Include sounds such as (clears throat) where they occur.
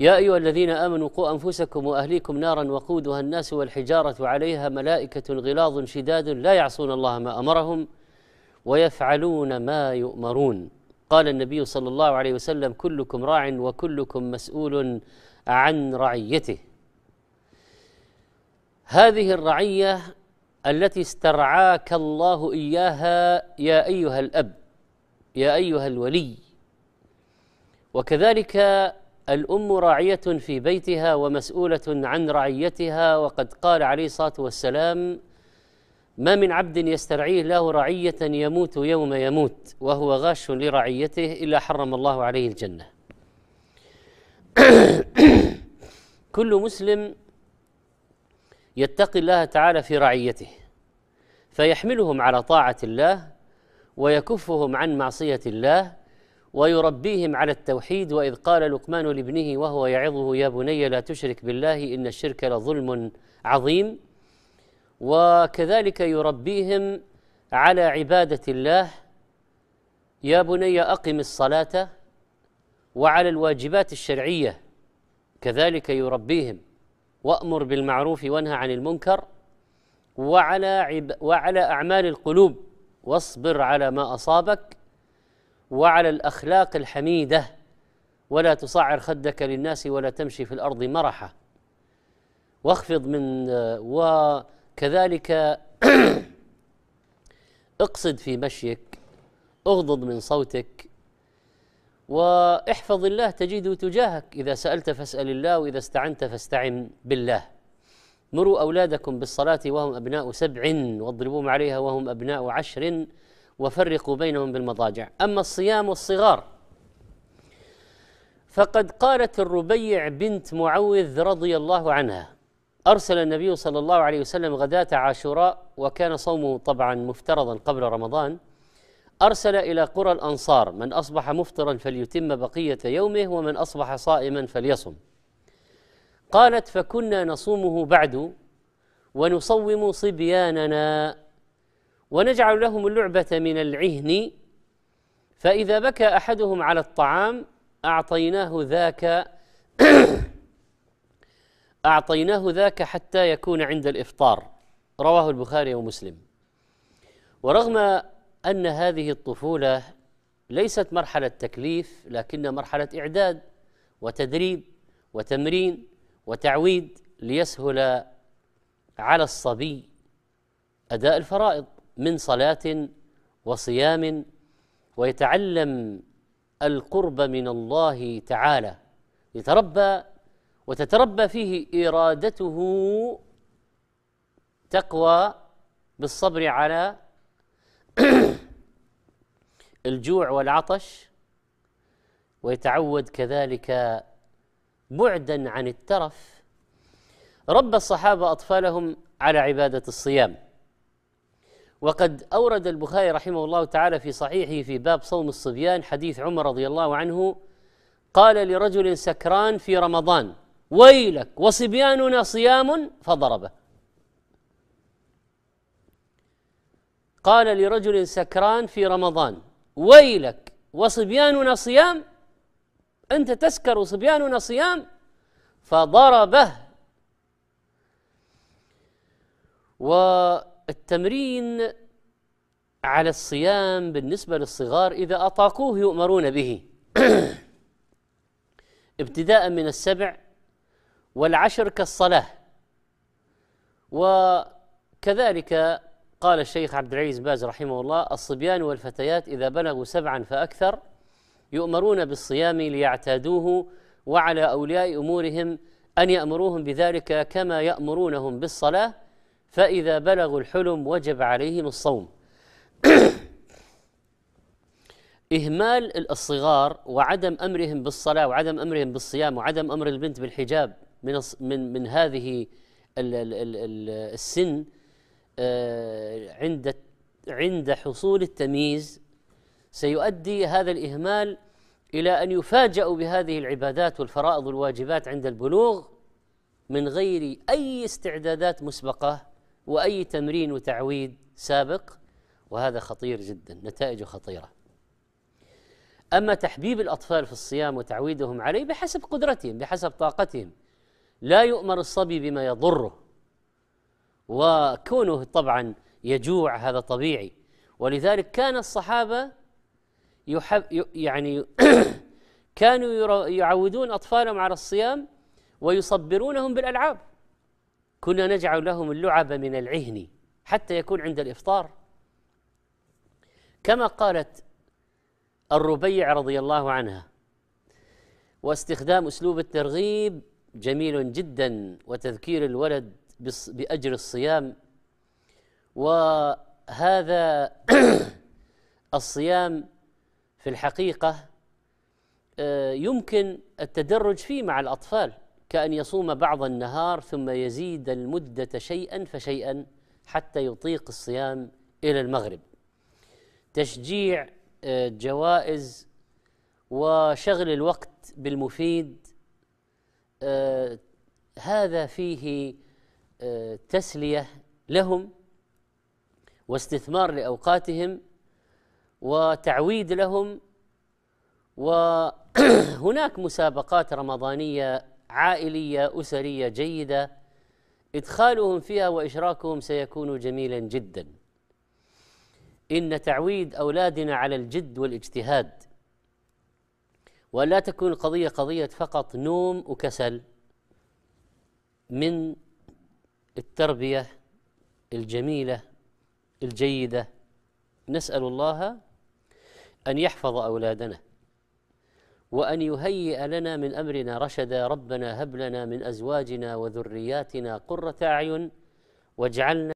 يا أيها الذين آمنوا قوا أنفسكم وأهليكم نارا وقودها الناس والحجارة عليها ملائكة غلاظ شداد لا يعصون الله ما أمرهم ويفعلون ما يؤمرون قال النبي صلى الله عليه وسلم كلكم راع وكلكم مسؤول عن رعيته هذه الرعيه التي استرعاك الله اياها يا ايها الاب يا ايها الولي وكذلك الأم راعية في بيتها ومسؤولة عن رعيتها وقد قال عليه الصلاة والسلام ما من عبد يسترعيه له رعية يموت يوم يموت وهو غاش لرعيته إلا حرم الله عليه الجنة (coughs) كل مسلم يتقي الله تعالى في رعيته فيحملهم على طاعة الله ويكفهم عن معصية الله ويربيهم على التوحيد وإذ قال لقمان لابنه وهو يعظه يا بني لا تشرك بالله إن الشرك لظلم عظيم وكذلك يربيهم على عبادة الله يا بني أقم الصلاة وعلى الواجبات الشرعية كذلك يربيهم وأمر بالمعروف وانهى عن المنكر وعلى عب وعلى أعمال القلوب واصبر على ما أصابك وعلى الاخلاق الحميده ولا تصعر خدك للناس ولا تمشي في الارض مرحه واخفض من وكذلك (clears throat) اقصد في مشيك اغضض من صوتك واحفظ الله تجده تجاهك اذا سالت فاسال الله واذا استعنت فاستعن بالله مروا اولادكم بالصلاه وهم ابناء سبع واضربوهم عليها وهم ابناء عشر وفرقوا بينهم بالمضاجع أما الصيام والصغار فقد قالت الربيع بنت معوذ رضي الله عنها أرسل النبي صلى الله عليه وسلم غداة عاشوراء وكان صومه طبعا مفترضا قبل رمضان أرسل إلى قرى الأنصار من أصبح مفطرا فليتم بقية يومه ومن أصبح صائما فليصم قالت فكنا نصومه بعد ونصوم صبياننا ونجعل لهم اللعبة من العهن فإذا بكى أحدهم على الطعام أعطيناه ذاك (coughs) أعطيناه ذاك حتى يكون عند الإفطار رواه البخاري ومسلم ورغم أن هذه الطفولة ليست مرحلة تكليف لكن مرحلة إعداد وتدريب وتمرين وتعويد ليسهل على الصبي أداء الفرائض من صلاة وصيام ويتعلم القرب من الله تعالى يتربى وتتربى فيه إرادته تقوى بالصبر على (coughs) الجوع والعطش ويتعود كذلك بعدا عن الترف ربى الصحابه اطفالهم على عباده الصيام وقد أورد البخاري رحمه الله تعالى في صحيحه في باب صوم الصبيان حديث عمر رضي الله عنه قال لرجل سكران في رمضان ويلك وصبياننا صيام فضربه قال لرجل سكران في رمضان ويلك وصبياننا صيام أنت تسكر وصبياننا صيام فضربه و التمرين على الصيام بالنسبة للصغار إذا أطاقوه يؤمرون به (clears throat) ابتداء من السبع والعشر كالصلاة وكذلك قال الشيخ عبد العزيز باز رحمه الله الصبيان والفتيات إذا بلغوا سبعا فأكثر يؤمرون بالصيام ليعتادوه وعلى أولياء أمورهم أن يأمروهم بذلك كما يأمرونهم بالصلاة فإذا بلغوا الحلم وجب عليهم الصوم (coughs) إهمال الصغار وعدم أمرهم بالصلاة وعدم أمرهم بالصيام وعدم أمر البنت بالحجاب من من من هذه السن آه، عند عند حصول التمييز سيؤدي هذا الإهمال إلى أن يفاجأوا بهذه العبادات والفرائض والواجبات عند البلوغ من غير أي استعدادات مسبقة واي تمرين وتعويد سابق وهذا خطير جدا نتائجه خطيره اما تحبيب الاطفال في الصيام وتعويدهم عليه بحسب قدرتهم بحسب طاقتهم لا يؤمر الصبي بما يضره وكونه طبعا يجوع هذا طبيعي ولذلك كان الصحابه يحب يعني (clears throat) كانوا يعودون اطفالهم على الصيام ويصبرونهم بالالعاب كنا نجعل لهم اللعب من العهن حتى يكون عند الافطار كما قالت الربيع رضي الله عنها واستخدام اسلوب الترغيب جميل جدا وتذكير الولد باجر الصيام وهذا (clears throat) الصيام في الحقيقه آه، يمكن التدرج فيه مع الاطفال كأن يصوم بعض النهار ثم يزيد المدة شيئا فشيئا حتى يطيق الصيام إلى المغرب تشجيع آه، جوائز وشغل الوقت بالمفيد آه، هذا فيه آه، تسلية لهم واستثمار لأوقاتهم وتعويد لهم وهناك (clears throat) مسابقات رمضانية عائليه اسريه جيده ادخالهم فيها واشراكهم سيكون جميلا جدا ان تعويد اولادنا على الجد والاجتهاد ولا تكون القضيه قضيه فقط نوم وكسل من التربيه الجميله الجيده نسال الله ان يحفظ اولادنا وأن يهيئ لنا من أمرنا رشدا ربنا هب لنا من أزواجنا وذرياتنا قرة أعين واجعلنا